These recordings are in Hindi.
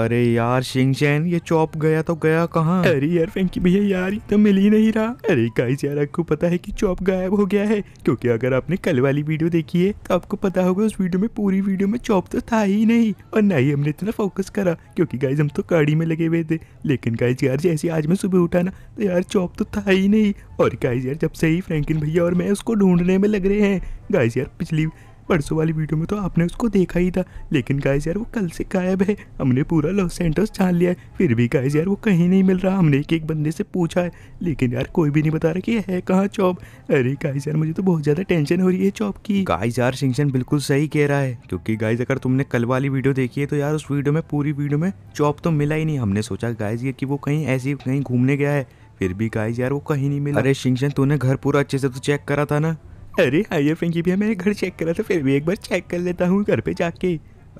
अरे यार शिंगचैन ये चौप गया तो गया कहाँ अरे यार फैंकी भैया यार ये तो मिल ही नहीं रहा अरे गाइस यार आपको पता है कि चौप गायब हो गया है क्योंकि अगर आपने कल वाली वीडियो देखी है तो आपको पता होगा उस वीडियो में पूरी वीडियो में चौप तो था ही नहीं और ना ही हमने इतना फोकस करा क्योंकि गाइज हम तो गाड़ी में लगे हुए थे लेकिन गाइज यार जैसे आज मैं सुबह उठा ना तो यार चौप तो था ही नहीं और गाइज यार जब से ही फ्रैंकिन भैया और मैं उसको ढूंढने में लग रहे हैं गाइज यार पिछली परसों वाली वीडियो में तो आपने उसको देखा ही था लेकिन गाइस यार वो कल से गायब है हमने पूरा लॉस सेंटर्स जान लिया है फिर भी गाइस यार वो कहीं नहीं मिल रहा हमने एक एक बंदे से पूछा है लेकिन यार कोई भी नहीं बता रहा कि है कहाँ चॉप अरे गाइस यार मुझे तो बहुत ज़्यादा टेंशन हो रही है चॉप की गाइस यार सिंशन बिल्कुल सही कह रहा है क्योंकि गाइज अगर तुमने कल वाली वीडियो देखी है तो यार उस वीडियो में पूरी वीडियो में चॉप तो मिला ही नहीं हमने सोचा गाइज ये कि वो कहीं ऐसी कहीं घूमने गया है फिर भी गाइज यार वो कहीं नहीं मिला अरे सिंशन तूने घर पूरा अच्छे से तो चेक करा था ना अरे हाँ यार फ्रेंकी भैया मैंने घर चेक करा था फिर भी एक बार चेक कर लेता हूँ घर पे जाके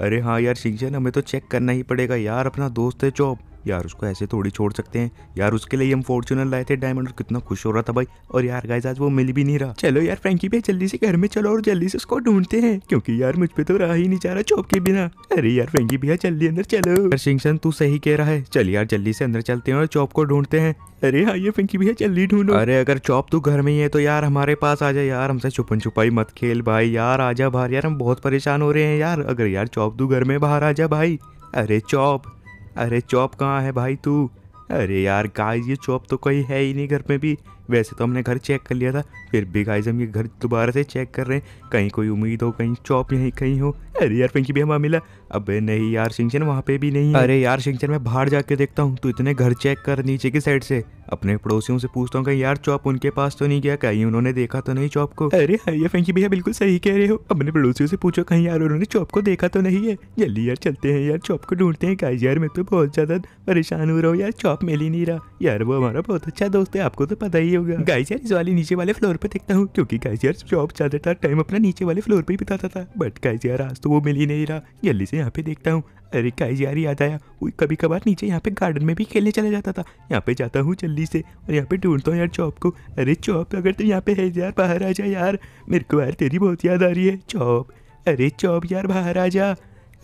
अरे हाँ यार शिक्षा हमें तो चेक करना ही पड़ेगा यार अपना दोस्त है चौप यार उसको ऐसे थोड़ी छोड़ सकते हैं यार उसके लिए हम फॉर्चुनर लाए थे डायमंड और कितना खुश हो रहा था भाई और यार गाइज आज वो मिल भी नहीं रहा चलो यार फ्रेंकी भैया जल्दी से घर में चलो और जल्दी से उसको ढूंढते हैं क्योंकि यार मुझ पे तो रहा ही नहीं जा रहा चौप के बिना अरे यार फ्रेंकी भैया जल्दी अंदर चलो सिंगसन तू सही कह रहा है चल यार जल्दी से अंदर चलते हैं और चौप को ढूंढते हैं अरे हाँ ये फिंकी भैया जल्दी ढूंढो अरे अगर चौप तू घर में ही है तो यार हमारे पास आ जा यार हमसे छुपन छुपाई मत खेल भाई यार आजा बाहर यार हम बहुत परेशान हो रहे हैं यार अगर यार चौप तू घर में बाहर आजा भाई अरे चौप अरे चॉप कहाँ है भाई तू अरे यार गाइस ये चॉप तो कहीं है ही नहीं घर में भी वैसे तो हमने घर चेक कर लिया था फिर भी गाइस हम ये घर दोबारा से चेक कर रहे हैं कहीं कोई उम्मीद हो कहीं चॉप यहीं कहीं हो अरे यार पिंकी भी हमें मिला अबे नहीं यार सिंचन वहाँ पे भी नहीं अरे यार सिंचन मैं बाहर जाके देखता हूँ तू इतने घर चेक कर नीचे की साइड से अपने पड़ोसियों से पूछता हूँ यार चॉप उनके पास तो नहीं गया कहीं उन्होंने देखा तो नहीं चॉप को अरे हाँ ये फैंकी भैया बिल्कुल सही कह रहे हो अपने पड़ोसियों से पूछो कहीं यार उन्होंने चॉप को देखा तो नहीं है जल्दी यार चलते हैं यार चॉप को ढूंढते हैं गाइस यार मैं तो बहुत ज्यादा परेशान हो रहा हूँ यार चॉप मिल ही नहीं रहा यार वो हमारा बहुत अच्छा दोस्त है आपको तो पता ही होगा गाइस यार इस वाले नीचे वाले फ्लोर पे देखता हूँ क्योंकि गाइस यार चॉप ज्यादातर टाइम अपना नीचे वाले फ्लोर पे ही बिताता था बट गाइस यार आज तो वो मिल ही नहीं रहा जल्दी से यहाँ पे देखता हूँ अरे का यार याद आया वो कभी कभार नीचे यहाँ पे गार्डन में भी खेलने चले जाता था यहाँ पे जाता हूँ जल्दी से और यहाँ पे ढूंढता हूँ यार चौप को अरे चौप अगर तो यहाँ पे है यार बाहर आ जा यार मेरे को यार तेरी बहुत याद आ रही है चौप अरे चौप यार बाहर आ जा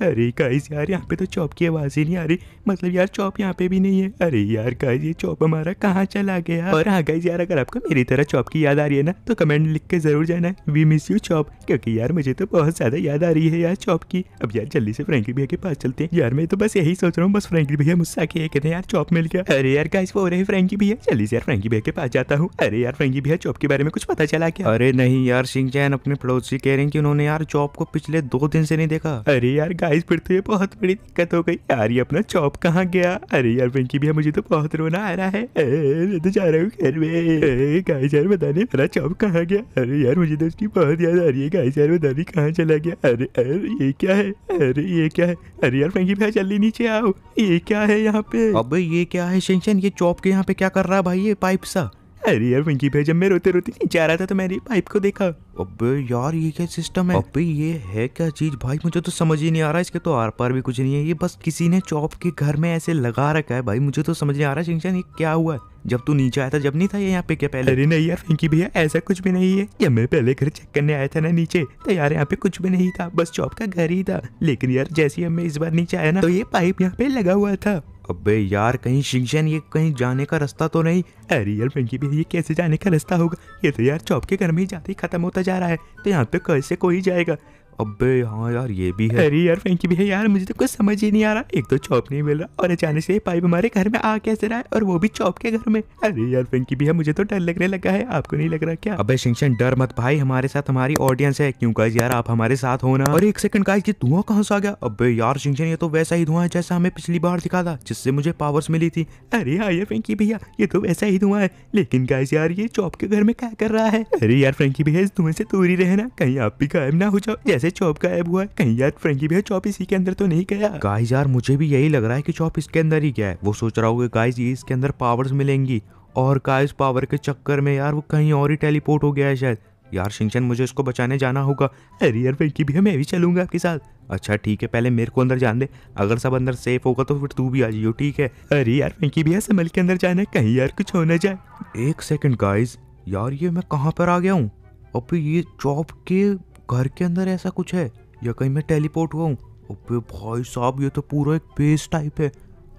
अरे गाइस यार यहाँ पे तो चॉप की आवाज़ ही नहीं आ रही मतलब यार चॉप यहाँ पे भी नहीं है अरे यार गाइस ये चॉप हमारा कहाँ चला गया और हाँ गाइस यार अगर आपको मेरी तरह चॉप की याद आ रही है ना तो कमेंट लिख के जरूर जाना वी मिस यू चॉप क्योंकि यार मुझे तो बहुत ज्यादा याद आ रही है यार चॉप की अब यार जल्दी से फ्रेंकी भैया के पास चलते हैं यार मैं तो बस यही सोच रहा हूँ बस फ्रेंकी भैया मुझसे आके कहते हैं यार चॉप मिल गया अरे यार गाइस वो रहे फ्रेंकी भैया जल्दी से यार फ्रेंकी भैया के पास जाता हूँ अरे यार फ्रेंकी भैया चॉप के बारे में कुछ पता चला क्या अरे नहीं यार सिंह जैन अपने पड़ोसी कह रहे हैं कि उन्होंने यार चॉप को पिछले दो दिन से नहीं देखा अरे यार प्राइस पर तो ये बहुत बड़ी दिक्कत हो गई यार ये अपना चॉप कहाँ गया अरे यार वेंकी भैया मुझे तो बहुत रोना आ रहा है मैं तो जा रहा हूँ घर में गाइस यार बताने मेरा चॉप कहाँ गया अरे यार मुझे तो उसकी बहुत याद आ रही है गाइस यार बताने कहाँ चला गया अरे अरे ये क्या है अरे ये क्या है अरे यार वेंकी भैया जल्दी नीचे आओ ये क्या है यहाँ पे अब ये क्या है शेंशन ये चॉप के यहाँ पे क्या कर रहा है भाई ये पाइप सा अरे यार फंकी भाई जब मैं रोते रोते नहीं जा रहा था तो मैंने पाइप को देखा अबे यार ये क्या सिस्टम है अबे ये है क्या चीज भाई मुझे तो समझ ही नहीं आ रहा इसके तो आर पार भी कुछ नहीं है ये बस किसी ने चौप के घर में ऐसे लगा रखा है भाई मुझे तो समझ नहीं आ रहा शिंगचैन ये क्या हुआ है जब तू नीचे आया था जब नहीं था ये यहाँ पे क्या पहले अरे नहीं यार फिंकी भैया ऐसा कुछ भी नहीं है ये मैं पहले घर चेक करने आया था ना नीचे तो यार यहाँ पे कुछ भी नहीं था बस चौप का घर ही था लेकिन यार जैसे ही हमें इस बार नीचे आया ना तो ये पाइप यहाँ पे लगा हुआ था अबे यार कहीं शिंगशन ये कहीं जाने का रास्ता तो नहीं एरियल पिंकी भी ये कैसे जाने का रास्ता होगा ये तो यार चौप के घर में ही जाते ही खत्म होता जा रहा है तो यहाँ पे कैसे कोई जाएगा अबे हाँ यार ये भी है अरे यार फैंकी भी है यार मुझे तो कुछ समझ ही नहीं आ रहा एक तो चौप नहीं मिल रहा और अचानक से पाइप हमारे घर में आ कैसे रहा है और वो भी चौप के घर में अरे यार फैंकी भी है मुझे तो डर लगने लगा है आपको नहीं लग रहा क्या अबे शिंगशन डर मत भाई हमारे साथ हमारी ऑडियंस है क्यों कहा यार आप हमारे साथ होना और एक सेकंड गाइज ये धुआं कहाँ से आ गया अब यार शिंगशन ये तो वैसा ही धुआं है जैसा हमें पिछली बार दिखा था जिससे मुझे पावर्स मिली थी अरे हाँ यार फैंकी भैया ये तो वैसा ही धुआं है लेकिन गाइज यार ये चौप के घर में क्या कर रहा है अरे यार फैंकी भैया इस धुएं से दूरी रहना कहीं आप भी गायब ना हो जाओ जैसे से चौप गायब हुआ है कहीं यार फ्रेंकी भैया चौप इसी के अंदर तो नहीं गया गाइस यार मुझे भी यही लग रहा है कि चौप इसके अंदर ही गया है वो सोच रहा होगा गाइस ये इसके अंदर पावर्स मिलेंगी और गाइस पावर के चक्कर में यार वो कहीं और ही टेलीपोर्ट हो गया है शायद यार शिंचन मुझे इसको बचाने जाना होगा अरे यार फ्रेंकी भैया मैं भी चलूंगा आपके साथ अच्छा ठीक है पहले मेरे को अंदर जान दे अगर सब अंदर सेफ होगा तो फिर तू भी आ जाइयो ठीक है अरे यार फ्रेंकी भी संभल के अंदर जाना है कहीं यार कुछ हो ना जाए एक सेकंड गाइस यार ये मैं कहाँ पर आ गया हूँ अब ये चौप के घर के अंदर ऐसा कुछ है या कहीं मैं टेलीपोर्ट हुआ हूँ अबे भाई साहब ये तो पूरा एक बेस टाइप है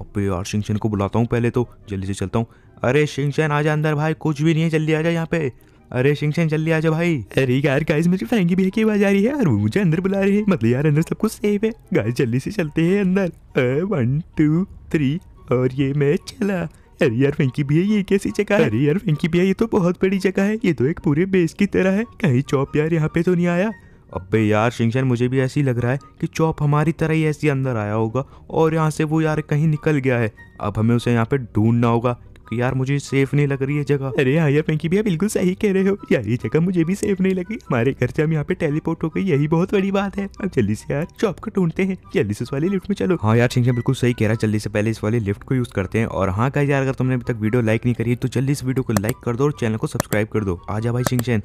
अबे यार शिंगशन को बुलाता हूँ पहले तो जल्दी से चलता हूँ अरे शिंगशन आ जा अंदर भाई कुछ भी नहीं है जल्दी आ जा यहाँ पे अरे शिंगचैन जल्दी आ जा भाई अरे यार गाइस मेरी फ्रेंकी भी की आवाज आ रही है और वो मुझे अंदर बुला रही है मतलब यार अंदर सब कुछ सेफ है गाइस जल्दी से चलते हैं अंदर वन टू थ्री और ये मैं चला अरे यार फैंकी भैया ये कैसी जगह है अरे यार फैंकी भैया ये तो बहुत बड़ी जगह है ये तो एक पूरे बेस की तरह है कहीं चौप यार यहाँ पे तो नहीं आया अबे यार शिंगशन मुझे भी ऐसी लग रहा है कि चौप हमारी तरह ही ऐसी अंदर आया होगा और यहाँ से वो यार कहीं निकल गया है अब हमें उसे यहाँ पे ढूंढना होगा कि यार मुझे सेफ नहीं लग रही है जगह अरे यहाँ यार पिंकी भैया बिल्कुल सही कह रहे हो यार ये जगह मुझे भी सेफ नहीं लगी हमारे घर से हम यहाँ पे टेलीपोर्ट हो गई यही बहुत बड़ी बात है अब जल्दी से यार शॉप को ढूंढते हैं जल्दी से इस वाली लिफ्ट में चलो हाँ यार सिंह बिल्कुल सही कह रहा है जल्दी से पहले इस वाली लिफ्ट को यूज करते हैं और हाँ का यार अगर तुमने अभी तक वीडियो लाइक नहीं करी तो जल्दी इस वीडियो को लाइक कर दो और चैनल को सब्सक्राइब कर दो आ जा भाई सिंह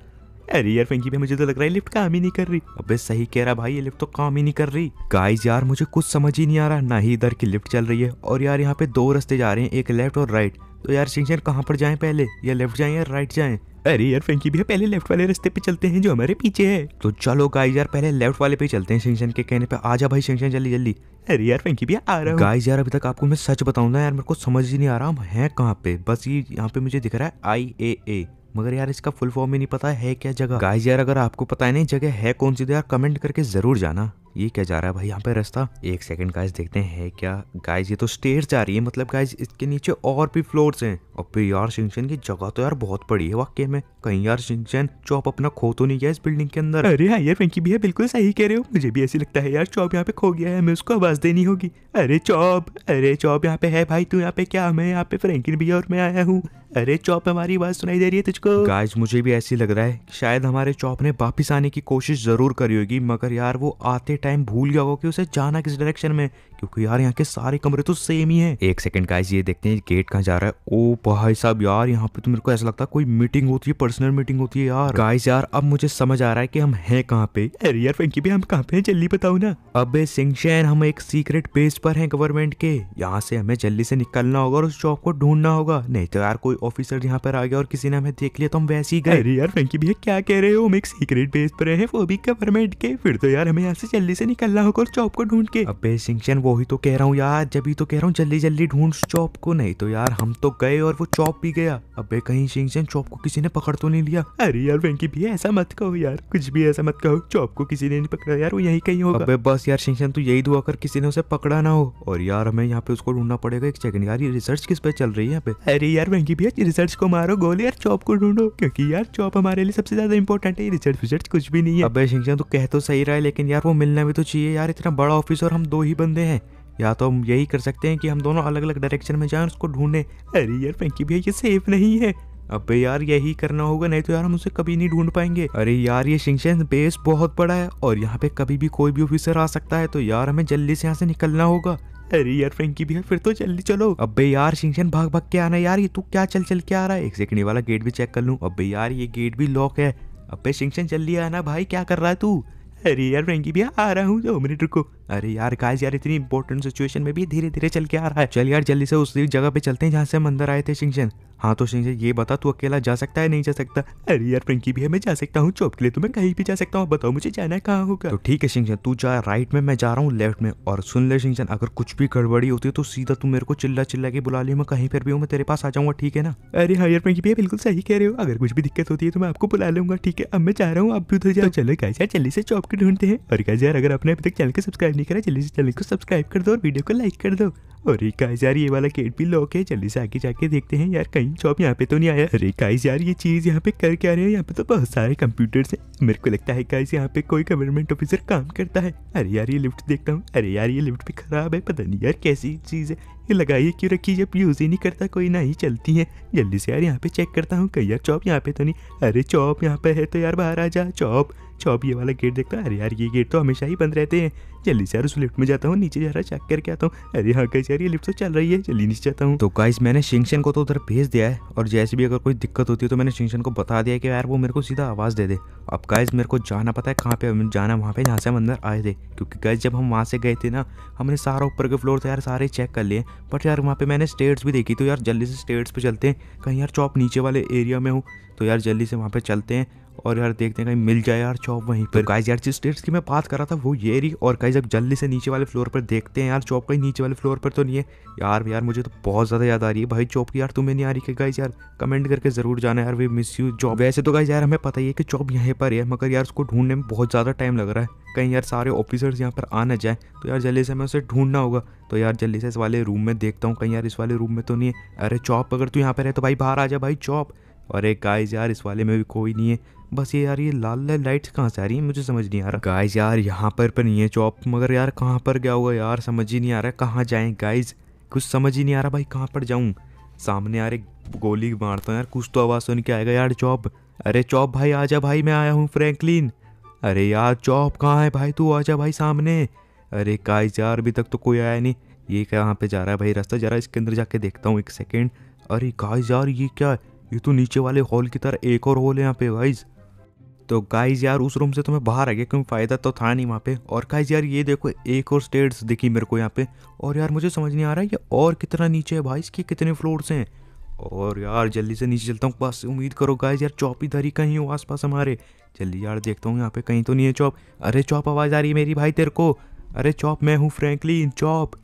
अरे यार फंकी भाई मुझे तो लग रहा है लिफ्ट काम ही नहीं कर रही अबे सही कह रहा भाई ये लिफ्ट तो काम ही नहीं कर रही गाइस यार मुझे कुछ समझ ही नहीं आ रहा ना ही इधर की लिफ्ट चल रही है और यार यहाँ पे दो रास्ते जा रहे हैं एक लेफ्ट और राइट तो यार सिंचन कहाँ पर जाएं पहले या लेफ्ट जाएं या राइट जाएं अरे यार फैंकी भैया पहले लेफ्ट वाले रास्ते पे चलते हैं जो हमारे पीछे है तो चलो गाइस यार पहले लेफ्ट वाले पे चलते हैं सिंचन के कहने पे आजा भाई सिंचन जल्दी जल्दी अरे यार फैंकी भैया आ रहा हूँ गाइस यार अभी तक आपको मैं सच बताऊँ ना यार मेरे को समझ ही नहीं आ रहा हम है कहाँ पे बस ये यहाँ पे मुझे दिख रहा है आई ए ए मगर यार इसका फुल फॉर्म ही नहीं पता है क्या जगह गाइस यार अगर आपको पता है नहीं जगह है कौन सी तो यार कमेंट करके जरूर जाना ये क्या जा रहा है भाई यहाँ पे रास्ता एक सेकंड गाइस देखते हैं क्या गाइस ये तो स्टेयर जा रही है मतलब गाइस इसके नीचे और भी फ्लोर्स हैं और फिर तो यार सिंचन की जगह तो यार बहुत बड़ी है वाकई में कहीं यार सिंचन चौप अपना खो तो नहीं गया इस बिल्डिंग के अंदर अरे हाँ यार फैंकी भैया बिल्कुल सही कह रहे हो मुझे भी ऐसी लगता है यार चौप यहाँ पे खो गया है हमें उसको आवाज देनी होगी अरे चौप अरे चौप यहाँ पे है भाई तू यहाँ पे क्या मैं यहाँ पे फ्रेंकिन भैया और मैं आया हूँ अरे चौप हमारी आवाज सुनाई दे रही है तुझको गाइस मुझे भी ऐसी लग रहा है शायद हमारे चौप ने वापिस आने की कोशिश जरूर करी होगी मगर यार वो आते टाइम भूल गया होगा कि उसे जाना किस डायरेक्शन में क्योंकि यार यहाँ के सारे कमरे तो सेम ही है एक सेकंड गाइस ये देखते हैं गेट कहाँ जा रहा है ओ भाई साहब यार यहाँ पे तो मेरे को ऐसा लगता है कोई मीटिंग होती है पर्सनल मीटिंग होती है यार गाइस यार अब मुझे समझ आ रहा है कि हम हैं कहाँ पे अरे यार फैंकी भी हम कहाँ पे हैं जल्दी बताओ ना अब सिंगशैन हम एक सीक्रेट बेस पर है गवर्नमेंट के यहाँ से हमें जल्दी से निकलना होगा और उस चौक को ढूंढना होगा नहीं तो यार कोई ऑफिसर यहाँ पर आ गया और किसी ने हमें देख लिया तो हम वैसे ही गए अरे यार फैंकी भैया क्या कह रहे हो हम एक सीक्रेट बेस पर है वो भी गवर्नमेंट के फिर तो यार हमें यहाँ से जल्दी से निकलना होगा उस चौप को ढूंढ के अबे सिंचन वो ही तो कह रहा हूँ यार जब ही तो कह रहा हूँ जल्दी जल्दी ढूंढ चौप को नहीं तो यार हम तो गए और वो चौप भी गया अबे कहीं सिंचन चौप को किसी ने पकड़ तो नहीं लिया अरे यार वेंकी भी ऐसा मत कहो यार कुछ भी ऐसा मत कहो चौप को किसी ने नहीं पकड़ा यार वो यही कहीं होगा अबे बस यार सिंचन तू यही दुआ कर किसी ने उसे पकड़ा ना हो और यार हमें यहाँ पे उसको ढूंढना पड़ेगा एक सेकंड यार ये रिसर्च किस पे चल रही है यहाँ पे अरे यार वेंकी भैया रिसर्च को मारो गोल यार चॉप को ढूंढो क्योंकि यार चौप हमारे लिए सबसे ज्यादा इंपॉर्टेंट है रिसर्च विसर्च कुछ भी नहीं है अब सिंचन तो कह तो सही रहा है लेकिन यार वो मिलना मिलना भी तो चाहिए यार इतना बड़ा ऑफिस और हम दो ही बंदे हैं या तो हम यही कर सकते हैं कि हम दोनों अलग अलग डायरेक्शन में जाएं उसको ढूंढें अरे यार फैंकी भैया ये सेफ नहीं है अबे यार यही करना होगा नहीं तो यार हम उसे कभी नहीं ढूंढ पाएंगे अरे यार ये शिंगशेन बेस बहुत बड़ा है और यहाँ पे कभी भी कोई भी ऑफिसर आ सकता है तो यार हमें जल्दी से यहाँ से निकलना होगा अरे यार फ्रेंकी भैया फिर तो जल्दी चलो अबे यार शिंगशन भाग भाग के आना यार ये तू क्या चल चल के आ रहा है एक सेकंड वाला गेट भी चेक कर लू अबे यार ये गेट भी लॉक है अबे शिंगशन जल्दी आना भाई क्या कर रहा है तू अरे यार फ्रेंकी भैया आ रहा हूँ दो मिनट रुको अरे यार गाइस यार इतनी इंपॉर्टेंट सिचुएशन में भी धीरे धीरे चल के आ रहा है चल यार जल्दी से उस जगह पे चलते हैं जहाँ से हम अंदर आए थे शिंगशन हाँ तो शिंगशन ये बता तू अकेला जा सकता है नहीं जा सकता अरे यार फ्रेंकी भी है मैं जा सकता हूँ चौप के लिए तो मैं कहीं भी जा सकता हूँ बताओ मुझे जाना कहाँ होगा तो ठीक है शिंगशन तू जा राइट में मैं जा रहा हूँ लेफ्ट में और सुन ले शिंगशन अगर कुछ भी गड़बड़ी होती है तो सीधा तू मेरे को चिल्ला चिल्ला के बुला लियो मैं कहीं पर भी हूँ मैं तेरे पास आ जाऊँगा ठीक है ना अरे हाँ यार फ्रेंकी भैया बिल्कुल सही कह रहे हो अगर कुछ भी दिक्कत होती है तो मैं आपको बुला लूंगा ठीक है अब मैं जा रहा हूँ आप भी उधर जाओ तो चलो गाइस यार जल्दी से चौप के ढूंढते हैं और गाइस यार अगर आपने अभी तक चैनल को सब्सक्राइब नहीं करा जल्दी से चैनल को सब्सक्राइब कर दो और वीडियो को लाइक कर दो और एक गाइस यार ये वाला गेट भी लॉक है जल्दी से आगे जाके देखते हैं यार कहीं जॉब यहाँ पे तो नहीं आया अरे गाइस यार ये चीज यहाँ पे करके आ रहे हैं यहाँ पे तो बहुत सारे कंप्यूटर्स हैं मेरे को लगता है गाइस यहाँ पे कोई गवर्नमेंट ऑफिसर काम करता है अरे यार ये लिफ्ट देखता हूँ अरे यार ये लिफ्ट भी खराब है पता नहीं यार कैसी चीज है ये लगाइए क्यों रखी जब यूज ही नहीं करता कोई ना ही चलती है जल्दी से यार यहाँ पे चेक करता हूँ कहीं यार चॉप यहाँ पे तो नहीं अरे चॉप यहाँ पे है तो यार बाहर आ जा चॉप चॉप ये वाला गेट देखता हूँ अरे यार ये गेट तो हमेशा ही बंद रहते हैं जल्दी से यार उस लिफ्ट में जाता हूँ नीचे जा रहा चेक करके आता हूँ अरे हाँ कैसे रही है लिफ्ट तो चल रही है जल्दी नीचे चाहता हूँ तो गाइस मैंने शिंगशन को तो उधर भेज दिया है और जैसे भी अगर कोई दिक्कत होती है तो मैंने शिंगशन को बता दिया कि यार वो मेरे को सीधा आवाज़ दे दे अब गाइस मेरे को जाना पता है कहाँ पे जाना वहाँ पे जहाँ से हम अंदर आए थे क्योंकि गाइस जब हम वहाँ से गए थे ना हमने सारा ऊपर के फ्लोर तो से यार सारे चेक कर लिए बट यार वहाँ पे मैंने स्टेट्स भी देखी तो यार जल्दी से स्टेट्स पे चलते हैं कहीं यार चौप नीचे वाले एरिया में हूँ तो यार जल्दी से वहाँ पे चलते हैं और यार देखते हैं कहीं मिल जाए यार चॉप वहीं पर तो यार जिस स्टेट्स की मैं बात कर रहा था वो ये रही और कहीं अब जल्दी से नीचे वाले फ्लोर पर देखते हैं यार चॉप कहीं नीचे वाले फ्लोर पर तो नहीं है यार यार मुझे तो बहुत ज़्यादा याद आ रही है भाई चॉप की यार तुम्हें नहीं आ रही है गाइज यार कमेंट करके जरूर जाना यार वे मिस यू चॉप वैसे तो गाइज यार हमें पता ही है कि चॉप यहीं पर है मगर यार उसको ढूंढने में बहुत ज़्यादा टाइम लग रहा है कहीं यार सारे ऑफिसर्स यहाँ पर आ ना जाए तो यार जल्दी से हमें उसे ढूंढना होगा तो यार जल्दी से इस वाले रूम में देखता हूँ कहीं यार इस वाले रूम में तो नहीं है अरे चॉप अगर तू यहाँ पर है तो भाई बाहर आ जा भाई चॉप अरे गाइज यार इस वाले में भी कोई नहीं है बस ये यार ये लाल लाल लाइट्स कहाँ से आ रही है मुझे समझ नहीं आ रहा गाइज यार यहाँ पर पर नहीं है चौप मगर यार कहाँ पर गया हुआ यार समझ ही नहीं आ रहा है कहाँ जाए गाइज कुछ समझ ही नहीं आ रहा भाई कहाँ पर जाऊँ सामने यार एक गोली मारता हूँ यार कुछ तो आवाज़ सुन के आएगा यार चौप अरे चौप भाई आजा भाई मैं आया हूँ फ्रैंकलिन अरे यार चौप कहाँ है भाई तू आजा भाई सामने अरे गाइज यार अभी तक तो कोई आया नहीं ये कहाँ पे जा रहा है भाई रास्ता जा रहा है इसके अंदर जाके देखता हूँ एक सेकेंड अरे गाइज यार ये क्या ये तो नीचे वाले हॉल की तरह एक और हॉल है यहाँ पे गाइज़ तो गाइज यार उस रूम से तो मैं बाहर आ गया क्योंकि फ़ायदा तो था नहीं वहाँ पे और गाइज यार ये देखो एक और स्टेट्स दिखी मेरे को यहाँ पे और यार मुझे समझ नहीं आ रहा है ये और कितना नीचे है भाई इसके कितने फ्लोर्स हैं और यार जल्दी से नीचे चलता हूँ बस उम्मीद करो गाइज यार चौपी धरी कहीं हो आसपास हमारे जल्दी यार देखता हूँ यहाँ पे कहीं तो नहीं है चौप अरे चौप आवाज़ आ रही है मेरी भाई तेरे को अरे चौप मैं हूँ फ्रैंकलिन चौप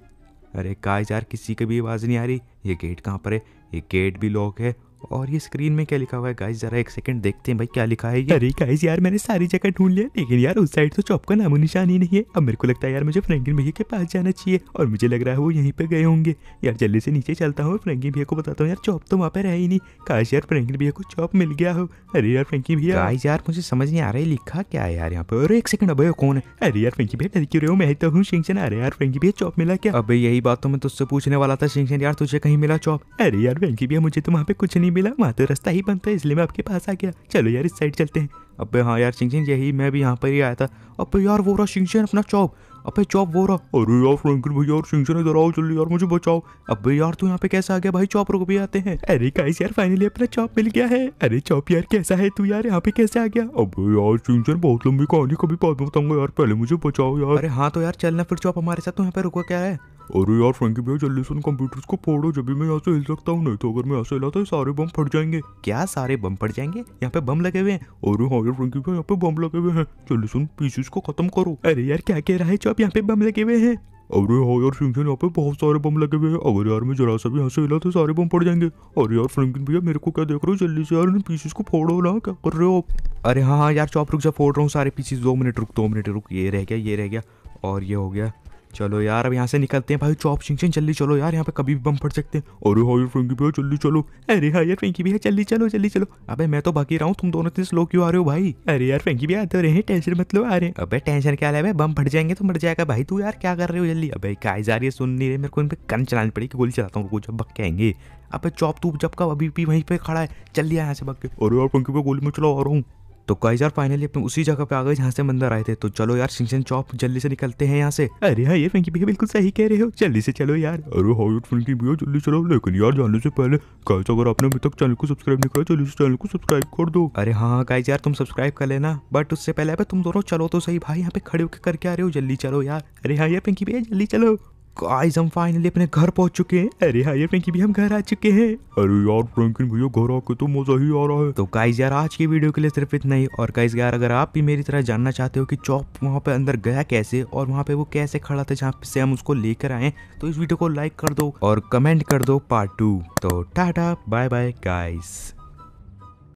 अरे गाइज यार किसी की भी आवाज़ नहीं आ रही ये गेट कहाँ पर है ये गेट भी लॉक है और ये स्क्रीन में क्या लिखा हुआ है गाइस जरा एक सेकंड देखते हैं भाई क्या लिखा है ये अरे गाइस यार मैंने सारी जगह ढूंढ लिया लेकिन यार उस साइड तो चौप का नामो निशान ही नहीं है अब मेरे को लगता है यार मुझे फ्रेंकिन भैया के पास जाना चाहिए और मुझे लग रहा है वो यहीं पे गए होंगे यार जल्दी से नीचे चलता हूँ फ्रेंकिन भैया को बताता हूँ यार चौप तो वहाँ पे है ही नहीं काश यार फ्रेंकिन भैया को चौप मिल गया हो अरे यार फ्रेंकिन भैया गाइस यार मुझे समझ नहीं आ रहा है लिखा क्या है यार यहाँ पे अरे एक सेकंड अब कौन है अरे यार फ्रेंकी भैया डर क्यों रहे हो मैं तो हूँ सिंगसन अरे यार फ्रेंकी भैया चौप मिला क्या अभी यही बात तो मैं तुझसे पूछने वाला था शिंगशन यार तुझे कहीं मिला चौप अरे यार फ्रेंकी भैया मुझे तो वहाँ पे कुछ नहीं नहीं मिला वहाँ तो रास्ता ही बंद था इसलिए मैं आपके पास आ गया चलो यार इस साइड चलते हैं अबे हाँ यार सिंगचैन यही मैं भी यहाँ पर ही आया था अबे यार वो रहा सिंगचैन अपना चौप अबे चौप वो रहा अरे यार फ्रैंकलिन भैया और सिंगचैन इधर आओ जल्दी यार मुझे बचाओ अबे यार तू यहाँ पे कैसा आ गया भाई चौप रुक भी आते हैं अरे गाइस यार फाइनली अपना चौप मिल गया है अरे चौप यार कैसा है तू यार यहाँ पे कैसे आ गया अब यार सिंगचैन बहुत लंबी कहानी कभी बात बताऊंगा यार पहले मुझे बचाओ यार अरे हाँ तो यार चलना फिर चौप हमारे साथ यहाँ पे रुको क्या है अरे यार फ्रेंकी भैया जल्दी से कंप्यूटर कंप्यूटर्स को फोड़ो जब भी मैं यहाँ से हिल सकता हूँ नहीं तो अगर मैं यहाँ से हिला तो सारे बम फट जाएंगे क्या सारे बम फट जाएंगे यहाँ पे बम लगे हुए हैं अरे हाँ यार फ्रेंकी भैया यहाँ पे बम लगे हुए हैं जल्दी सुन पीसीस को खत्म करो अरे यार क्या कह रहा है चौप यहाँ पे बम लगे हुए हैं अरे हाँ यार फ्रिंकिन यहाँ पे बहुत सारे बम लगे हुए हैं अगर यार मैं जरा सा भी यहाँ से हिला तो सारे बम पड़ जाएंगे अरे यार फ्रिंकिन भैया मेरे को क्या देख रहे हो जल्दी से यार इन पीसीस को फोड़ो ना क्या कर रहे हो आप अरे हाँ हाँ यार चौप रुक जा फोड़ रहा हूँ सारे पीसीस दो मिनट रुक दो मिनट रुक ये रह गया ये रह गया और ये हो गया चलो यार अब यहाँ से निकलते हैं भाई चौप सिंगचन जल्दी चलो यार यहाँ पे कभी भी बम फट सकते हैं अरे हाँ यार फ्रेंकी भैया जल्दी चलो अरे हाँ यार फ्रेंकी भैया जल्दी चलो जल्दी चलो अबे मैं तो बाकी रहा हूँ तुम दोनों इतने स्लो क्यों आ रहे हो भाई अरे यार फ्रेंकी भैया आते रहे टेंशन मत लो आ रहे अब टेंशन क्या है बम फट जाएंगे तो मर जाएगा भाई तू यार क्या कर रहे हो जल्दी अब का जा रही है सुन नहीं रहे मेरे को इन पर कन चलानी पड़ेगी गोली चलाता हूँ जब बक आएंगे अब चौप तू जब का अभी भी वहीं पे खड़ा है जल्दी यहाँ से बक के अरे यार फ्रेंकी भैया गोली में चलो आ रहा हूँ तो कई यार फाइनली अपने उसी जगह पे आ गए जहाँ से मंदिर आए थे तो चलो यार सिंचन चौप जल्दी से निकलते हैं यहाँ से अरे हाँ ये फंकी भैया बिल्कुल सही कह रहे हो जल्दी से चलो यार अरे हाँ फंकी भैया जल्दी चलो लेकिन यार जाने से पहले गाइस अगर आपने अभी तक चैनल को सब्सक्राइब नहीं किया जल्दी से चैनल को सब्सक्राइब कर दो अरे हाँ गाइस यार तुम सब्सक्राइब कर लेना बट उससे पहले तुम दोनों चलो तो सही भाई यहाँ पे खड़े होकर करके आ रहे हो जल्दी चलो यार अरे हाँ ये फंकी भैया जल्दी चलो गाइस हम फाइनली अपने घर पहुंच चुके हैं अरे हाँ ये फ्रेंकी भी हम घर आ चुके हैं अरे यार फ्रेंकिन भैया घर आके तो मजा ही आ रहा है तो गाइस यार आज की वीडियो के लिए सिर्फ इतना ही और गाइस यार अगर आप भी मेरी तरह जानना चाहते हो कि चौप वहाँ पे अंदर गया कैसे और वहाँ पे वो कैसे खड़ा था जहाँ से हम उसको लेकर आए तो इस वीडियो को लाइक कर दो और कमेंट कर दो पार्ट टू तो टाटा बाय बाय गाइस